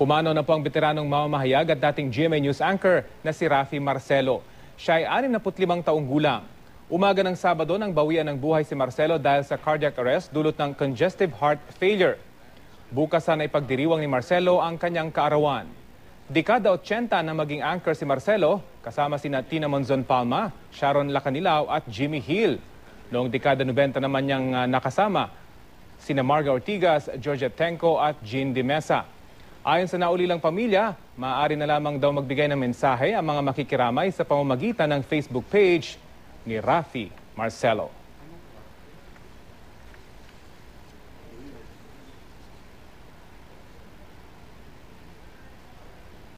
Pumanaw na po ang veteranong mamamahayag at dating GMA News anchor na si Rafi Marcelo. Siya ay 65 taong gulang. Umaga ng Sabado nang bawian ng buhay si Marcelo dahil sa cardiac arrest dulot ng congestive heart failure. Bukas sana ipagdiriwang ni Marcelo ang kanyang kaarawan. Dekada 80 na maging anchor si Marcelo kasama si Tina Monzon Palma, Sharon Lacanilaw at Jimmy Hill. Noong dekada 90 naman niyang ah, nakasama sina Marga Ortigas, Georgia Tenko at Jean Dimesa. Ayon sa naulilang pamilya, maaari na lamang daw magbigay ng mensahe ang mga makikiramay sa pamamagitan ng Facebook page ni Rafi Marcelo.